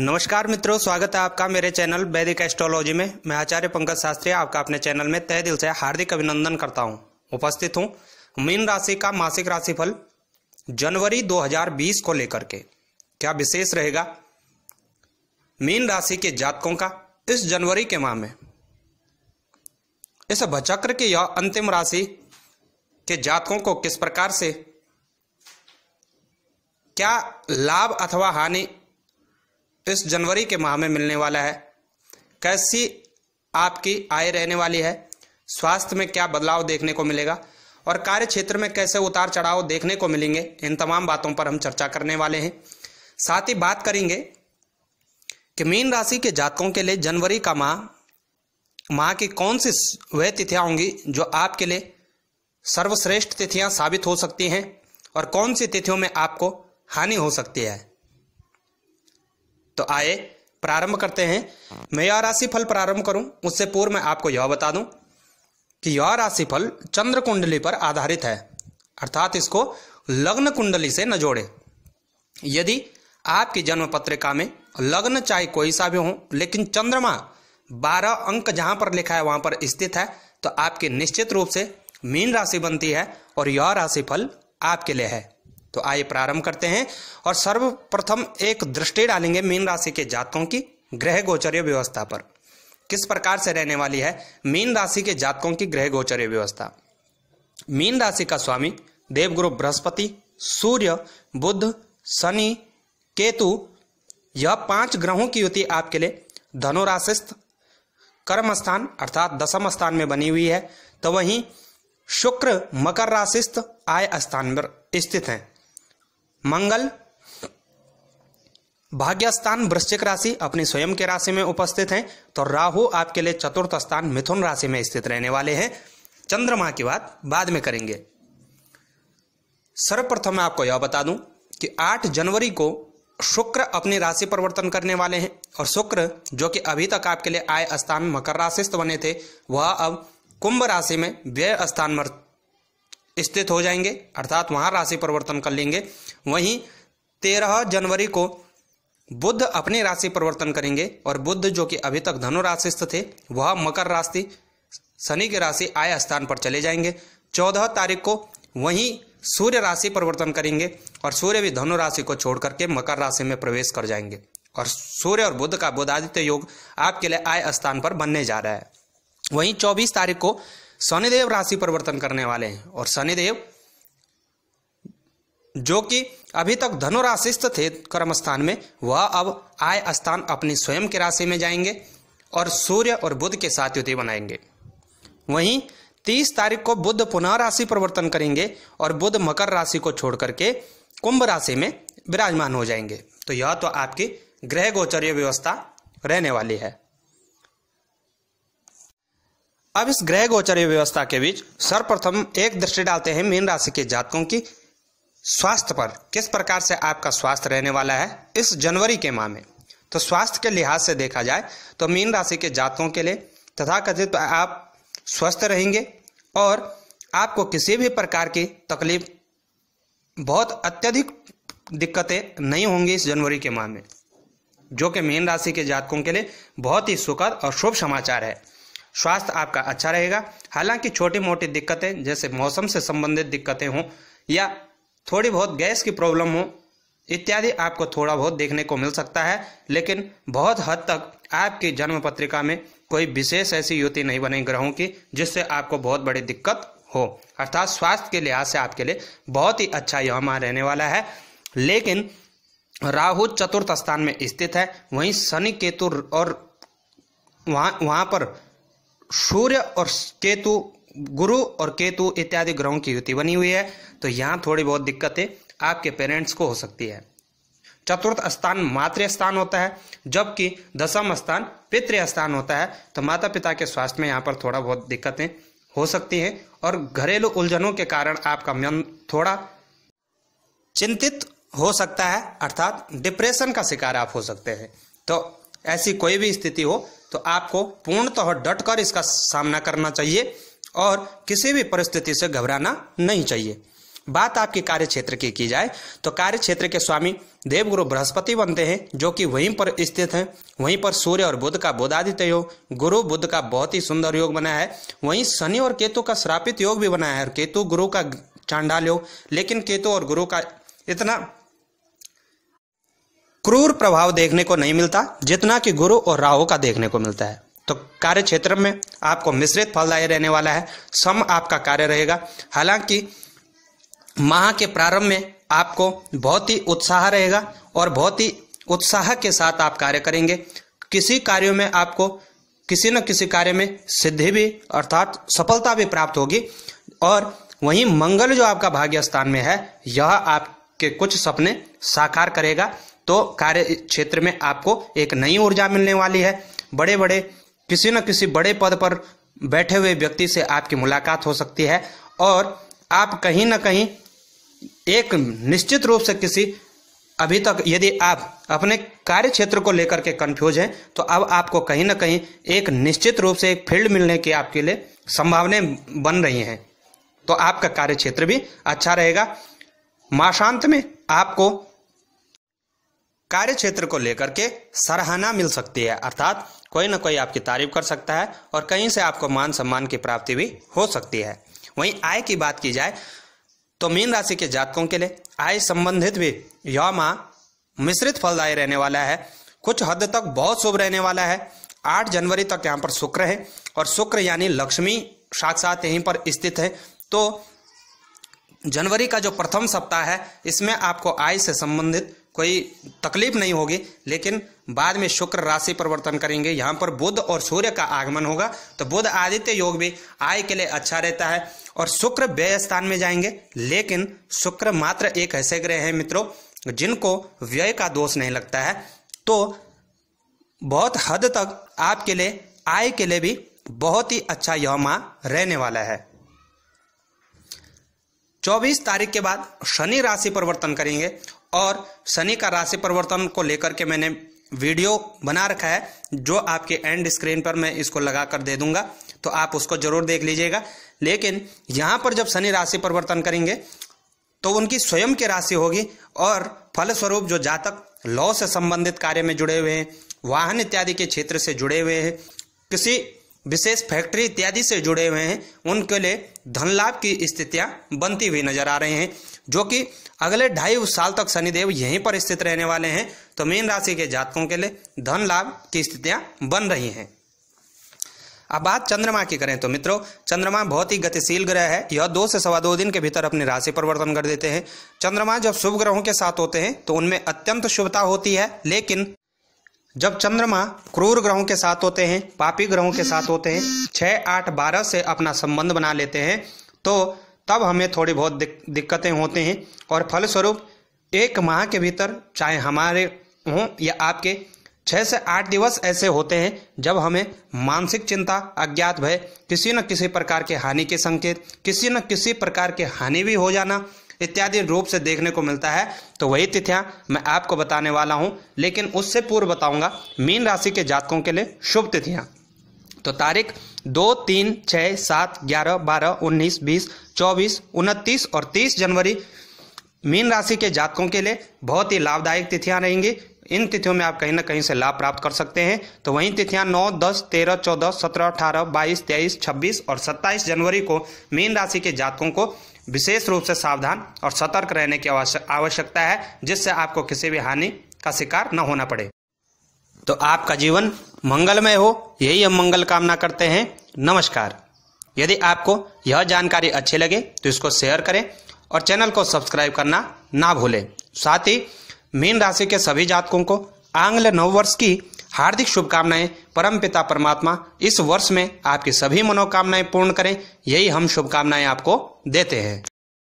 नमस्कार मित्रों स्वागत है आपका मेरे चैनल वैदिक एस्ट्रोलॉजी में मैं आचार्य पंकज शास्त्री आपका अपने चैनल में तय दिल से हार्दिक अभिनंदन करता हूं उपस्थित हूं मीन राशि का मासिक राशिफल जनवरी 2020 को लेकर के क्या विशेष रहेगा मीन राशि के जातकों का इस जनवरी के माह में इस भचक्र की यह अंतिम राशि के जातकों को किस प्रकार से क्या लाभ अथवा हानि इस जनवरी के माह में मिलने वाला है कैसी आपकी आय रहने वाली है स्वास्थ्य में क्या बदलाव देखने को मिलेगा और कार्य क्षेत्र में कैसे उतार चढ़ाव देखने को मिलेंगे इन तमाम बातों पर हम चर्चा करने वाले हैं साथ ही बात करेंगे कि मीन राशि के जातकों के लिए जनवरी का माह माह की कौन सी वह तिथियां होंगी जो आपके लिए सर्वश्रेष्ठ तिथियां साबित हो सकती हैं और कौन सी तिथियों में आपको हानि हो सकती है तो आए प्रारंभ करते हैं मैं यह राशि फल प्रारंभ करूं उससे पूर्व मैं आपको यह बता दूं कि यह राशि फल चंद्र कुंडली पर आधारित है अर्थात इसको लग्न कुंडली से न जोड़े यदि आपकी जन्म पत्रिका में लग्न चाहे कोई सा भी हो लेकिन चंद्रमा बारह अंक जहां पर लिखा है वहां पर स्थित है तो आपकी निश्चित रूप से मीन राशि बनती है और यह राशि फल आपके लिए है तो आइए प्रारंभ करते हैं और सर्वप्रथम एक दृष्टि डालेंगे मीन राशि के जातकों की ग्रह गोचर्य व्यवस्था पर किस प्रकार से रहने वाली है मीन राशि के जातकों की ग्रह गोचर्य व्यवस्था मीन राशि का स्वामी देवगुरु बृहस्पति सूर्य बुद्ध शनि केतु यह पांच ग्रहों की युति आपके लिए धनुराशिस्थ कर्म स्थान अर्थात दसम स्थान में बनी हुई है तो वहीं शुक्र मकर राशिस्थ आय स्थान पर स्थित हैं मंगल भाग्य स्थान वृश्चिक राशि अपनी स्वयं के राशि में उपस्थित हैं तो राहु आपके लिए चतुर्थ स्थान मिथुन राशि में स्थित रहने वाले हैं चंद्रमा की बात बाद में करेंगे सर्वप्रथम मैं आपको यह बता दूं कि 8 जनवरी को शुक्र अपनी राशि परिवर्तन करने वाले हैं और शुक्र जो कि अभी तक आपके लिए आय स्थान मकर राशिस्थ बने थे वह अब कुंभ राशि में व्यय स्थान स्थित हो जाएंगे अर्थात वहां राशि परिवर्तन कर लेंगे वहीं तेरह जनवरी को बुद्ध अपनी राशि परिवर्तन करेंगे और बुद्ध जो कि अभी तक धनु राशिस्थ थे वह मकर राशि शनि की राशि आय स्थान पर चले जाएंगे चौदह तारीख को वहीं सूर्य राशि परिवर्तन करेंगे और सूर्य भी धनु राशि को छोड़ करके मकर राशि में प्रवेश कर जाएंगे और सूर्य और बुद्ध का बुधादित्य योग आपके लिए आय स्थान पर बनने जा रहा है वहीं चौबीस तारीख को शनिदेव राशि परिवर्तन करने वाले हैं और शनिदेव जो कि अभी तक धनु थे कर्म स्थान में वह अब आय स्थान अपनी स्वयं के राशि में जाएंगे और सूर्य और बुद्ध के साथ युति बनाएंगे वहीं तीस तारीख को बुद्ध पुनः राशि परिवर्तन करेंगे और बुद्ध मकर राशि को छोड़ करके कुंभ राशि में विराजमान हो जाएंगे तो यह तो आपकी ग्रह गोचरीय व्यवस्था रहने वाली है अब इस ग्रह गोचर व्यवस्था के बीच सर्वप्रथम एक दृष्टि डालते हैं मीन राशि के जातकों की स्वास्थ्य पर किस प्रकार से आपका स्वास्थ्य रहने वाला है इस जनवरी के माह में तो स्वास्थ्य के लिहाज से देखा जाए तो मीन राशि के जातकों के लिए तथा कथित आप स्वस्थ रहेंगे और आपको किसी भी प्रकार की तकलीफ बहुत अत्यधिक दिक्कतें नहीं होंगी इस जनवरी के माह में जो कि मीन राशि के जातकों के लिए बहुत ही सुखद और शुभ समाचार है स्वास्थ्य आपका अच्छा रहेगा हालांकि छोटी मोटी दिक्कतें जैसे मौसम से संबंधित दिक्कतें हों या थोड़ी बहुत गैस की प्रॉब्लम हो इत्यादि आपको थोड़ा बहुत देखने को मिल सकता है लेकिन बहुत हद तक आपकी जन्म पत्रिका में कोई विशेष ऐसी युति नहीं बनी ग्रहों की जिससे आपको बहुत बड़ी दिक्कत हो अर्थात स्वास्थ्य के लिहाज से आपके लिए बहुत ही अच्छा यह माह रहने वाला है लेकिन राहु चतुर्थ स्थान में स्थित है वहीं शनि केतु और वहाँ वहाँ पर सूर्य और केतु गुरु और केतु इत्यादि ग्रहों की युति बनी हुई है तो यहाँ थोड़ी बहुत दिक्कतें आपके पेरेंट्स को हो सकती है चतुर्थ स्थान मातृ स्थान होता है जबकि दसम स्थान पितृ स्थान होता है तो माता पिता के स्वास्थ्य में यहाँ पर थोड़ा बहुत दिक्कतें हो सकती हैं और घरेलू उलझनों के कारण आपका मन थोड़ा चिंतित हो सकता है अर्थात डिप्रेशन का शिकार आप हो सकते हैं तो ऐसी कोई भी स्थिति हो तो आपको पूर्णतः डट कर इसका सामना करना चाहिए और किसी भी परिस्थिति से घबराना नहीं चाहिए बात आपके कार्य क्षेत्र की की जाए तो कार्य क्षेत्र के स्वामी देवगुरु बृहस्पति बनते हैं जो कि वहीं पर स्थित हैं वहीं पर सूर्य और बुद्ध का बोधादित्य योग गुरु बुद्ध का बहुत ही सुंदर योग बनाया है वहीं शनि और केतु का श्रापित योग भी बनाया है और केतु गुरु का चांडाल योग लेकिन केतु और गुरु का इतना क्रूर प्रभाव देखने को नहीं मिलता जितना कि गुरु और राहु का देखने को मिलता है तो कार्य क्षेत्र में आपको मिश्रित फलदायी रहने वाला है सम आपका कार्य रहेगा हालांकि माह के प्रारंभ में आपको बहुत ही उत्साह रहेगा और बहुत ही उत्साह के साथ आप कार्य करेंगे किसी कार्यों में आपको किसी न किसी कार्य में सिद्धि भी अर्थात सफलता भी प्राप्त होगी और वहीं मंगल जो आपका भाग्य स्थान में है यह आपके कुछ सपने साकार करेगा तो कार्य क्षेत्र में आपको एक नई ऊर्जा मिलने वाली है बड़े बड़े किसी न किसी बड़े पद पर बैठे हुए व्यक्ति से आपकी मुलाकात हो सकती है और आप कहीं ना कहीं एक निश्चित रूप से किसी अभी तक यदि आप अपने कार्य क्षेत्र को लेकर के कंफ्यूज हैं तो अब आपको कहीं ना कहीं एक निश्चित रूप से एक फील्ड मिलने की आपके लिए संभावनाएं बन रही हैं तो आपका कार्य क्षेत्र भी अच्छा रहेगा मासांत में आपको कार्य क्षेत्र को लेकर के सराहना मिल सकती है अर्थात कोई ना कोई आपकी तारीफ कर सकता है और कहीं से आपको मान सम्मान की प्राप्ति भी हो सकती है वहीं आय की बात की जाए तो मीन राशि के जातकों के लिए आय संबंधित भी यह माह मिश्रित फलदायी रहने वाला है कुछ हद तक बहुत शुभ रहने वाला है आठ जनवरी तक यहाँ पर शुक्र है और शुक्र यानी लक्ष्मी साक्षात यहीं पर स्थित है तो जनवरी का जो प्रथम सप्ताह है इसमें आपको आय से संबंधित कोई तकलीफ नहीं होगी लेकिन बाद में शुक्र राशि परिवर्तन करेंगे यहाँ पर बुध और सूर्य का आगमन होगा तो बुध आदित्य योग भी आय के लिए अच्छा रहता है और शुक्र व्यय स्थान में जाएंगे लेकिन शुक्र मात्र एक ऐसे ग्रह हैं मित्रों जिनको व्यय का दोष नहीं लगता है तो बहुत हद तक आपके लिए आय के लिए भी बहुत ही अच्छा यह माह रहने वाला है 24 तारीख के बाद शनि राशि परिवर्तन करेंगे और शनि का राशि परिवर्तन को लेकर के मैंने वीडियो बना रखा है जो आपके एंड स्क्रीन पर मैं इसको लगा कर दे दूंगा तो आप उसको जरूर देख लीजिएगा लेकिन यहाँ पर जब शनि राशि परिवर्तन करेंगे तो उनकी स्वयं की राशि होगी और फलस्वरूप जो जातक लॉ से संबंधित कार्य में जुड़े हुए हैं वाहन इत्यादि के क्षेत्र से जुड़े हुए हैं किसी विशेष फैक्ट्री इत्यादि से जुड़े हुए हैं उनके लिए धन लाभ की स्थितियां बनती हुई नजर आ रही हैं जो कि अगले ढाई साल तक शनिदेव यहीं पर स्थित रहने वाले हैं तो मीन राशि के जातकों के लिए धन लाभ की स्थितियां बन रही हैं अब बात चंद्रमा की करें तो मित्रों चंद्रमा बहुत ही गतिशील ग्रह है यह दो से सवा दो दिन के भीतर अपनी राशि परिवर्तन कर देते हैं चंद्रमा जब शुभ ग्रहों के साथ होते हैं तो उनमें अत्यंत शुभता होती है लेकिन जब चंद्रमा क्रूर ग्रहों के साथ होते हैं पापी ग्रहों के साथ होते हैं छह आठ बारह से अपना संबंध बना लेते हैं तो तब हमें थोड़ी बहुत दिक्कतें होते हैं और फलस्वरूप एक माह के भीतर चाहे हमारे हों या आपके छः से आठ दिवस ऐसे होते हैं जब हमें मानसिक चिंता अज्ञात भय किसी न किसी प्रकार के हानि के संकेत किसी न किसी प्रकार के हानि भी हो जाना इत्यादि रूप से देखने को मिलता है तो वही तिथियां मैं आपको बताने वाला हूं लेकिन उससे पूर्व बताऊंगा मीन राशि के जातकों के लिए शुभ तिथियां तो तारीख दो तीन छः सात ग्यारह बारह उन्नीस बीस चौबीस उनतीस और तीस जनवरी मीन राशि के जातकों के लिए बहुत ही लाभदायक तिथियां रहेंगी इन तिथियों में आप कहीं ना कहीं से लाभ प्राप्त कर सकते हैं तो वहीं तिथियां 9, 10, 13, 14, 17, 18, 22, 23, 26 और 27 जनवरी को मीन राशि के जातकों को विशेष रूप से सावधान और सतर्क रहने की आवश्यकता है जिससे आपको किसी भी हानि का शिकार न होना पड़े तो आपका जीवन मंगलमय हो यही हम मंगल कामना करते हैं नमस्कार यदि आपको यह जानकारी अच्छी लगे तो इसको शेयर करें और चैनल को सब्सक्राइब करना ना भूलें साथ ही मीन राशि के सभी जातकों को आंग्ल नववर्ष की हार्दिक शुभकामनाएं परम पिता परमात्मा इस वर्ष में आपकी सभी मनोकामनाएं पूर्ण करें यही हम शुभकामनाएं आपको देते हैं